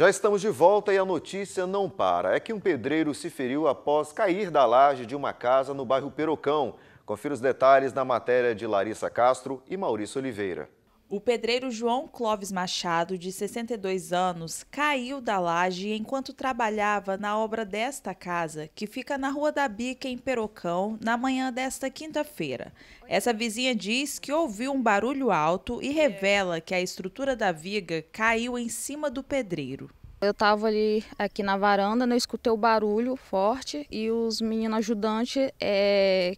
Já estamos de volta e a notícia não para. É que um pedreiro se feriu após cair da laje de uma casa no bairro Perocão. Confira os detalhes na matéria de Larissa Castro e Maurício Oliveira. O pedreiro João Clóvis Machado, de 62 anos, caiu da laje enquanto trabalhava na obra desta casa, que fica na Rua da Bica, em Perocão, na manhã desta quinta-feira. Essa vizinha diz que ouviu um barulho alto e revela que a estrutura da viga caiu em cima do pedreiro. Eu estava ali aqui na varanda, né, eu escutei o barulho forte e os meninos ajudantes é,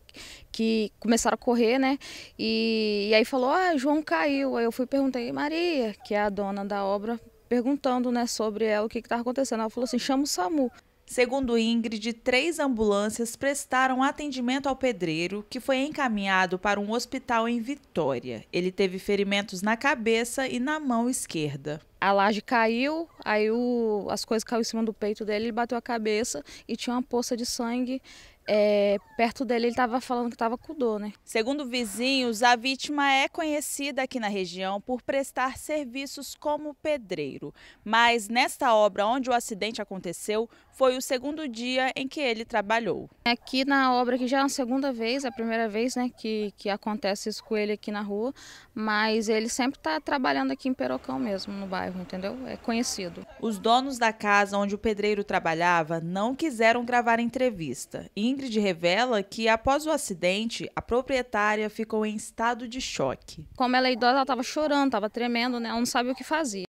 que começaram a correr, né? E, e aí falou, ah, João caiu. Aí eu fui perguntei, Maria, que é a dona da obra, perguntando né, sobre ela o que estava acontecendo. Ela falou assim, chama o SAMU. Segundo Ingrid, três ambulâncias prestaram atendimento ao pedreiro, que foi encaminhado para um hospital em Vitória. Ele teve ferimentos na cabeça e na mão esquerda a laje caiu, aí o, as coisas caíram em cima do peito dele, ele bateu a cabeça e tinha uma poça de sangue é, perto dele ele estava falando que estava com dor, né? Segundo vizinhos, a vítima é conhecida aqui na região por prestar serviços como pedreiro. Mas nesta obra onde o acidente aconteceu, foi o segundo dia em que ele trabalhou. Aqui na obra, que já é a segunda vez, é a primeira vez né, que, que acontece isso com ele aqui na rua, mas ele sempre está trabalhando aqui em Perocão mesmo, no bairro bairro, entendeu? É conhecido. Os donos da casa onde o pedreiro trabalhava não quiseram gravar entrevista. Ingrid revela que após o acidente, a proprietária ficou em estado de choque. Como ela é idosa, ela estava chorando, estava tremendo, né? Ela não sabia o que fazia.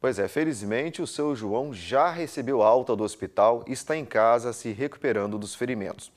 Pois é, felizmente o seu João já recebeu alta do hospital e está em casa se recuperando dos ferimentos.